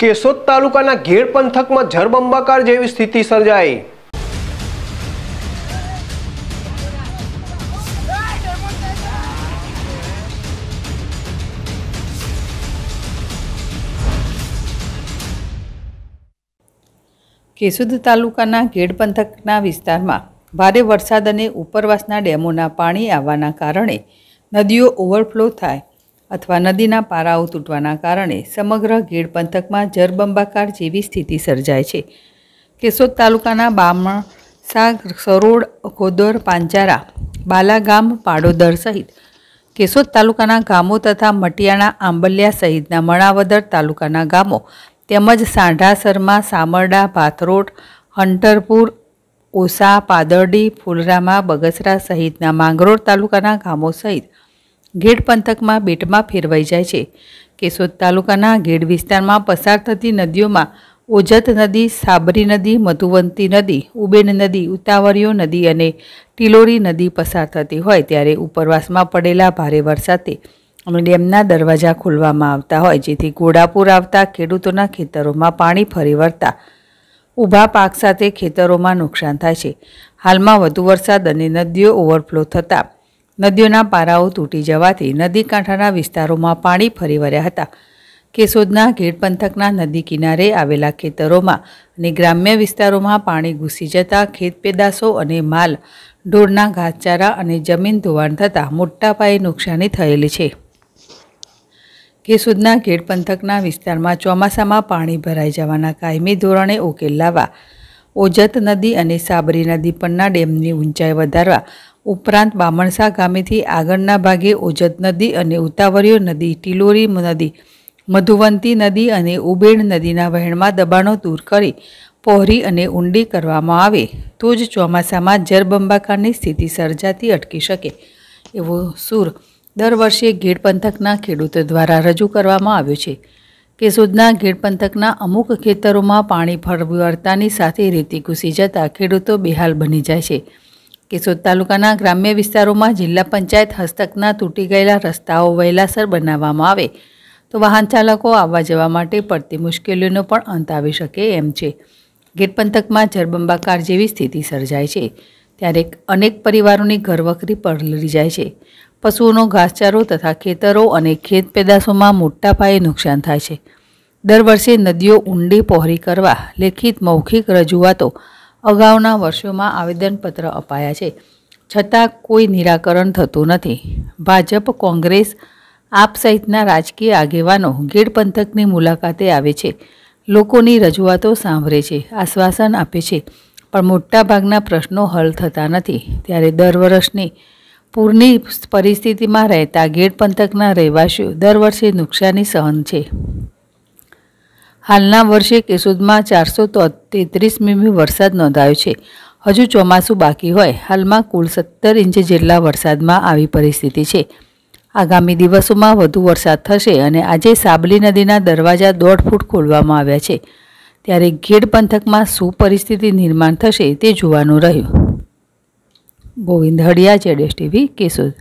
કેશોદ તાલુકાના ઘેડ પંથકમાં જળબંબાકાર જેવી સ્થિતિ સર્જાઈ કેશોદ તાલુકાના ઘેડ પંથકના વિસ્તારમાં ભારે વરસાદ અને ઉપરવાસના ડેમોના પાણી આવવાના કારણે નદીઓ ઓવરફ્લો થાય અથવા નદીના પારાઓ તૂટવાના કારણે સમગ્ર ગીર પંથકમાં જરબંબાકાર જેવી સ્થિતિ સર્જાય છે કેશોદ તાલુકાના બામણ સાગ સરોડ ખોદર પાંચારા બાલાગામ પાડોદર સહિત કેશોદ તાલુકાના ગામો તથા મટિયાણા આંબલિયા સહિતના મણાવદર તાલુકાના ગામો તેમજ સાંઢાસરમાં સામરડા ભાથરોડ હંટરપુર ઓસા પાદરડી ફૂલરામા બગસરા સહિતના માંગરોળ તાલુકાના ગામો સહિત ઘેડ પંથકમાં બેટમાં ફેરવાઈ જાય છે કેશોદ તાલુકાના ઘેડ વિસ્તારમાં પસાર થતી નદીઓમાં ઓજત નદી સાબરી નદી મધુવંતી નદી ઉબેન નદી ઉતાવળીઓ નદી અને ટિલોરી નદી પસાર થતી હોય ત્યારે ઉપરવાસમાં પડેલા ભારે વરસાદે અને ડેમના દરવાજા ખોલવામાં આવતા હોય જેથી ઘોડાપુર આવતા ખેડૂતોના ખેતરોમાં પાણી ફરી વળતા ઊભા પાક સાથે ખેતરોમાં નુકસાન થાય છે હાલમાં વધુ વરસાદ અને નદીઓ ઓવરફ્લો થતાં નદીઓના પારાઓ તૂટી જવાથી નદી કાંઠાના વિસ્તારોમાં પાણી ફરી વળ્યા હતા કેશોદના ઘેડ પંથકના નદી કિનારે આવેલા ખેતરોમાં અને ગ્રામ્ય વિસ્તારોમાં પાણી ઘૂસી જતા ખેત પેદાશો અને માલ ઢોરના ઘાસચારા અને જમીન ધોવાણ થતાં મોટા પાયે નુકસાની થયેલી છે કેસુદના ઘેડ પંથકના વિસ્તારમાં ચોમાસામાં પાણી ભરાઈ જવાના કાયમી ધોરણે ઉકેલ લાવવા ઓજત નદી અને સાબરી નદી પરના ડેમની ઊંચાઈ વધારવા ઉપરાંત બામણસા ગામેથી આગળના ભાગે ઓજત નદી અને ઉતાવળીઓ નદી ટિલોરી નદી મધુવંતી નદી અને ઉબેડ નદીના વહેણમાં દબાણો દૂર કરી પહોરી અને ઊંડી કરવામાં આવે તો જ ચોમાસામાં જરબંબાકારની સ્થિતિ સર્જાતી અટકી શકે એવો સૂર દર વર્ષે ગેડ પંથકના ખેડૂતો દ્વારા રજૂ કરવામાં આવ્યો છે કેશોદના ગેડ પંથકના અમુક ખેતરોમાં પાણી ફરવર્તાની સાથે રેતી ઘૂસી જતાં ખેડૂતો બેહાલ બની જાય છે કેશોદ તાલુકાના ગ્રામ્ય વિસ્તારોમાં જિલ્લા પંચાયત હસ્તકના તૂટી ગયેલા રસ્તાઓ વહેલાસર બનાવવામાં આવે તો વાહન ચાલકો આવવા જવા માટે પડતી મુશ્કેલીઓનો પણ અંત આવી શકે એમ છે ગેટ પંથકમાં જરબંબાકાર જેવી સ્થિતિ સર્જાય છે ત્યારે અનેક પરિવારોની ઘરવખરી પલળી જાય છે પશુઓનો ઘાસચારો તથા ખેતરો અને ખેત પેદાશોમાં મોટા પાયે નુકસાન થાય છે દર વર્ષે નદીઓ ઊંડી પહોરી કરવા લેખિત મૌખિક રજૂઆતો અગાઉના વર્ષોમાં આવેદનપત્ર અપાયા છે છતાં કોઈ નિરાકરણ થતું નથી ભાજપ કોંગ્રેસ આપ સહિતના રાજકીય આગેવાનો ગીડ પંથકની મુલાકાતે આવે છે લોકોની રજૂઆતો સાંભળે છે આશ્વાસન આપે છે પણ મોટાભાગના પ્રશ્નો હલ થતા નથી ત્યારે દર વર્ષની પૂરની પરિસ્થિતિમાં રહેતા ગેડ પંથકના રહેવાસીઓ દર વર્ષે નુકસાની સહન છે હાલના વર્ષે કેશોદમાં ચારસો તેત્રીસ મીમી વરસાદ નોંધાયો છે હજુ ચોમાસું બાકી હોય હાલમાં કુલ સત્તર ઇંચ જેટલા વરસાદમાં આવી પરિસ્થિતિ છે આગામી દિવસોમાં વધુ વરસાદ થશે અને આજે સાબલી નદીના દરવાજા દોઢ ફૂટ ખોલવામાં આવ્યા છે ત્યારે ઘેડ પંથકમાં શું પરિસ્થિતિ નિર્માણ થશે તે જોવાનું રહ્યું ગોવિંદ હડિયા જેડેશ ટીવી કેશોદ